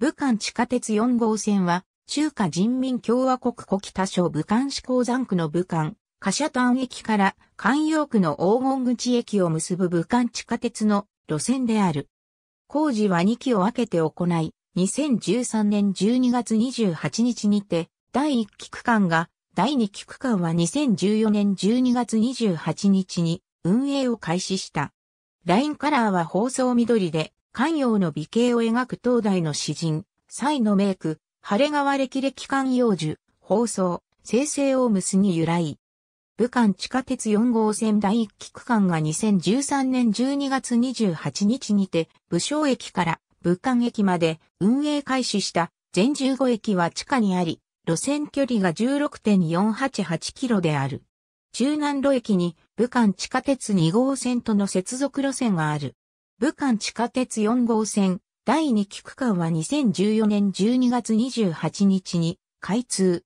武漢地下鉄4号線は、中華人民共和国古北省武漢市鉱山区の武漢、カシャン駅から関陽区の黄金口駅を結ぶ武漢地下鉄の路線である。工事は2期を分けて行い、2013年12月28日にて、第1期区間が、第2期区間は2014年12月28日に運営を開始した。ラインカラーは放送緑で、関陽の美形を描く東大の詩人、蔡の名句、晴れ川歴歴関陽樹、放送、生成オームスに由来。武漢地下鉄4号線第1期区間が2013年12月28日にて、武将駅から武漢駅まで運営開始した全15駅は地下にあり、路線距離が16.488キロである。中南路駅に武漢地下鉄2号線との接続路線がある。武漢地下鉄4号線第2期区間は2014年12月28日に開通。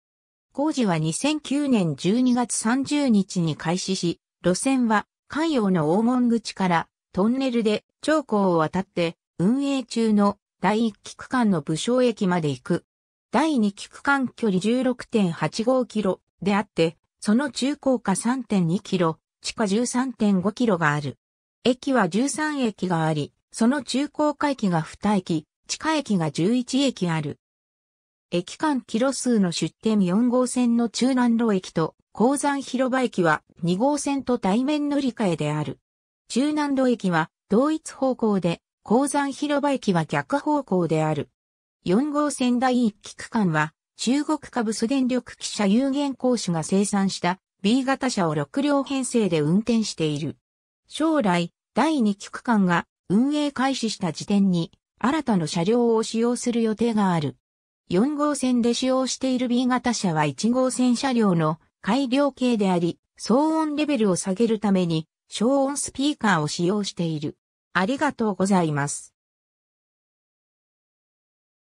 工事は2009年12月30日に開始し、路線は関陽の黄門口からトンネルで長江を渡って運営中の第1期区間の武将駅まで行く。第2期区間距離16.85キロであって、その中高下3.2キロ、地下13.5キロがある。駅は13駅があり、その中高下駅が2駅、地下駅が11駅ある。駅間キロ数の出店4号線の中南路駅と鉱山広場駅は2号線と対面乗り換えである。中南路駅は同一方向で、鉱山広場駅は逆方向である。4号線第1期区間は中国株ス電力汽車有限公司が生産した B 型車を6両編成で運転している。将来、第2期区間が運営開始した時点に、新たな車両を使用する予定がある。4号線で使用している B 型車は1号線車両の改良系であり、騒音レベルを下げるために、消音スピーカーを使用している。ありがとうございます。